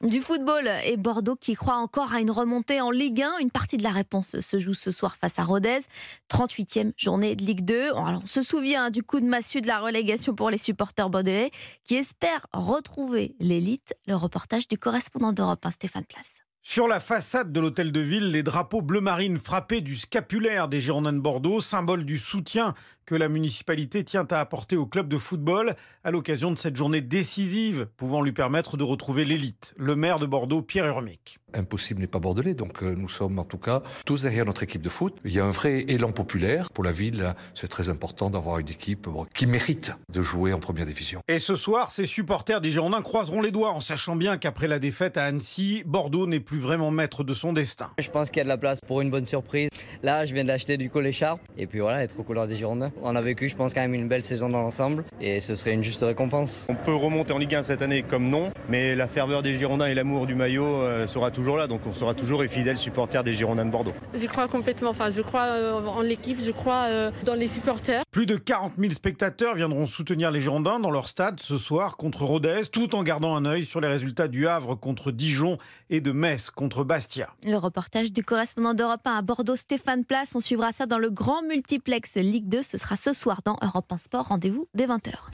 Du football et Bordeaux qui croit encore à une remontée en Ligue 1. Une partie de la réponse se joue ce soir face à Rodez. 38e journée de Ligue 2. on se souvient hein, du coup de massue de la relégation pour les supporters bordelais qui espèrent retrouver l'élite. Le reportage du correspondant d'Europe, Stéphane Place. Sur la façade de l'hôtel de ville, les drapeaux bleu marine frappés du scapulaire des Girondins de Bordeaux, symbole du soutien que la municipalité tient à apporter au club de football à l'occasion de cette journée décisive pouvant lui permettre de retrouver l'élite. Le maire de Bordeaux, Pierre Urmic. Impossible n'est pas bordelais, donc euh, nous sommes en tout cas tous derrière notre équipe de foot. Il y a un vrai élan populaire pour la ville. C'est très important d'avoir une équipe qui mérite de jouer en première division. Et ce soir, ses supporters des Girondins croiseront les doigts en sachant bien qu'après la défaite à Annecy, Bordeaux n'est plus vraiment maître de son destin. Je pense qu'il y a de la place pour une bonne surprise. Là, je viens d'acheter du coup l'écharpe et puis voilà, être au couleurs des Girondins. On a vécu, je pense, quand même une belle saison dans l'ensemble et ce serait une juste récompense. On peut remonter en Ligue 1 cette année comme non, mais la ferveur des Girondins et l'amour du maillot euh, sera toujours là, donc on sera toujours les fidèles supporters des Girondins de Bordeaux. Je crois complètement, enfin je crois euh, en l'équipe, je crois euh, dans les supporters. Plus de 40 000 spectateurs viendront soutenir les Girondins dans leur stade ce soir contre Rodez, tout en gardant un œil sur les résultats du Havre contre Dijon et de Metz contre Bastia. Le reportage du correspondant d'Europe 1 à Bordeaux, Stéphane Place, on suivra ça dans le grand multiplex Ligue 2 ce soir sera ce soir dans Europe 1 Sport. Rendez-vous dès 20h.